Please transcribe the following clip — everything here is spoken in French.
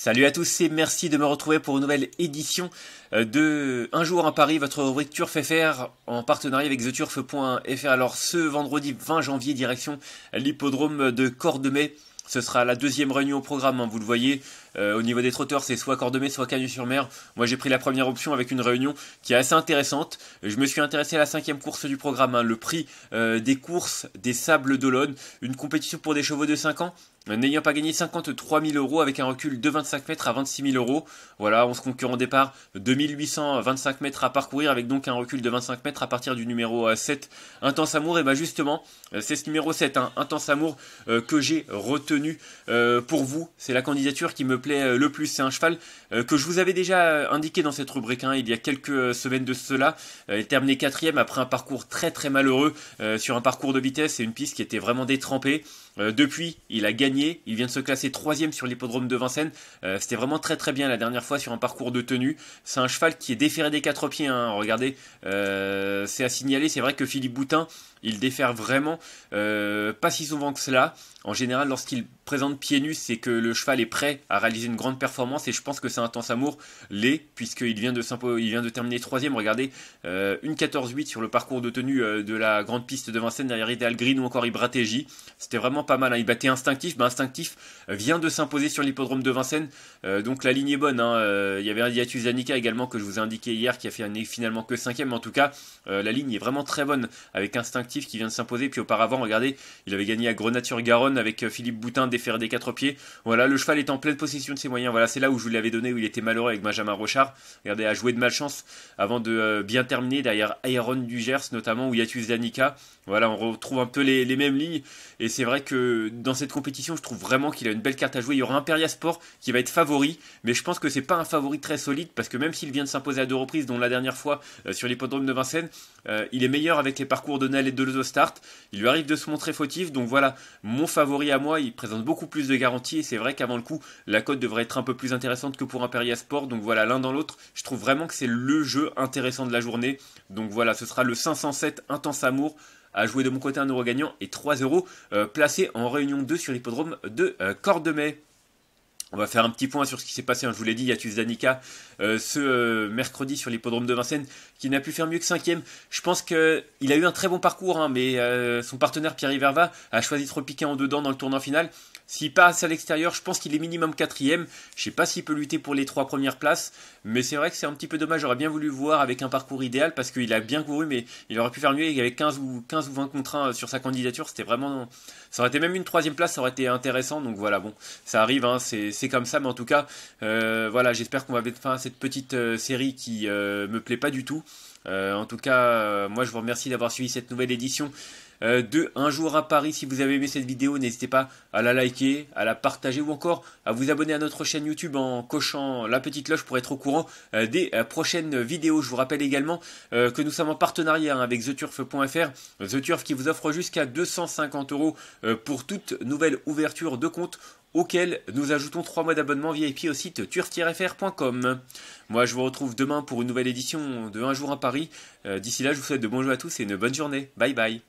Salut à tous et merci de me retrouver pour une nouvelle édition euh, de Un jour à Paris, votre rubrique Turf FR en partenariat avec TheTurf.fr. Alors ce vendredi 20 janvier, direction l'hippodrome de Cordemais. Ce sera la deuxième réunion au programme, hein, vous le voyez, euh, au niveau des trotteurs, c'est soit Cordemais, soit Cagnes-sur-Mer. Moi, j'ai pris la première option avec une réunion qui est assez intéressante. Je me suis intéressé à la cinquième course du programme, hein, le prix euh, des courses des Sables d'Olonne, une compétition pour des chevaux de 5 ans. N'ayant pas gagné 53 000 euros avec un recul de 25 mètres à 26 000 euros. Voilà, on se concurre en départ, 2825 mètres à parcourir avec donc un recul de 25 mètres à partir du numéro 7, euh, Intense Amour. Et bien justement, c'est ce numéro 7, hein, Intense Amour, que j'ai retenu pour vous. C'est la candidature qui me plaît euh, le plus. C'est un cheval euh, que je vous avais déjà euh, indiqué dans cette rubrique hein, il y a quelques semaines de cela. il 4 quatrième après un parcours très très malheureux sur un parcours de vitesse et une piste qui était vraiment détrempée. depuis, il a gagné. Il vient de se classer troisième sur l'hippodrome de Vincennes. C'était vraiment très très bien la dernière fois sur un parcours de tenue. C'est un cheval qui est déféré des quatre pieds. Hein. regardez, c'est à signaler. C'est vrai que Philippe Boutin, il défère vraiment pas si souvent que cela. En général, lorsqu'il présente pieds nus, c'est que le cheval est prêt à réaliser une grande performance et je pense que c'est un intense amour l'est, puisqu'il vient, de il vient de terminer troisième. Regardez, euh, une 14-8 sur le parcours de tenue euh, de la grande piste de Vincennes derrière Ideal Green ou encore Ibratéji, C'était vraiment pas mal. Hein. Il battait Instinctif, mais bah, Instinctif vient de s'imposer sur l'hippodrome de Vincennes. Euh, donc la ligne est bonne. Hein. Il y avait un Diatus Zanica également que je vous ai indiqué hier qui a fait finalement que cinquième. en tout cas, la ligne est vraiment très bonne avec Instinctif qui vient de s'imposer. Puis auparavant, regardez, il avait gagné à grenature garonne avec Philippe Boutin déféré des quatre pieds. Voilà, le cheval est en pleine position de ses moyens. Voilà, c'est là où je vous l'avais donné, où il était malheureux avec Benjamin Rochard. Regardez, à jouer de malchance avant de euh, bien terminer derrière du Gers notamment, ou Yatus Danica. Voilà, on retrouve un peu les, mêmes lignes. Et c'est vrai que dans cette compétition, je trouve vraiment qu'il a une belle carte à jouer. Il y aura Imperia Sport qui va être favori, mais je pense que c'est pas un favori très solide parce que même s'il vient de s'imposer à deux reprises, dont la dernière fois euh, sur l'hippodrome de Vincennes, euh, il est meilleur avec les parcours de Nel et de Lozo Start. Il lui arrive de se montrer fautif. Donc voilà, mon favori à moi, il présente beaucoup plus de garanties. c'est vrai qu'avant le coup, la cote devrait être un peu plus intéressante que pour Imperia Sport. Donc voilà, l'un dans l'autre, je trouve vraiment que c'est le jeu intéressant de la journée. Donc voilà, ce sera le 507 Intense Amour à jouer de mon côté un euro gagnant et 3 euros euh, placés en réunion 2 sur l'hippodrome de euh, Cordemais. On va faire un petit point sur ce qui s'est passé. Hein. Je vous l'ai dit, Yatus Danica euh, ce euh, mercredi sur l'hippodrome de Vincennes, qui n'a pu faire mieux que 5 cinquième. Je pense qu'il a eu un très bon parcours, hein, mais euh, son partenaire Pierre Iverva a choisi de repiquer en dedans dans le tournant final. S'il passe à l'extérieur, je pense qu'il est minimum quatrième. Je sais pas s'il peut lutter pour les trois premières places, mais c'est vrai que c'est un petit peu dommage. J'aurais bien voulu voir avec un parcours idéal parce qu'il a bien couru, mais il aurait pu faire mieux. Il y avait ou, 15 ou 20 contre 1 sur sa candidature. C'était vraiment, ça aurait été même une troisième place, ça aurait été intéressant. Donc voilà, bon, ça arrive, hein, c'est comme ça. Mais en tout cas, euh, voilà, j'espère qu'on va mettre fin à cette petite euh, série qui euh, me plaît pas du tout. Euh, en tout cas, euh, moi je vous remercie d'avoir suivi cette nouvelle édition euh, de Un jour à Paris. Si vous avez aimé cette vidéo, n'hésitez pas à la liker, à la partager ou encore à vous abonner à notre chaîne YouTube en cochant la petite cloche pour être au courant des prochaines vidéos. Je vous rappelle également que nous sommes en partenariat hein, avec theturf.fr, TheTurf qui vous offre jusqu'à 250 euros pour toute nouvelle ouverture de compte auquel nous ajoutons 3 mois d'abonnement VIP au site turf Moi, je vous retrouve demain pour une nouvelle édition de Un jour à Paris. Euh, d'ici là, je vous souhaite de bons jeux à tous et une bonne journée. Bye bye.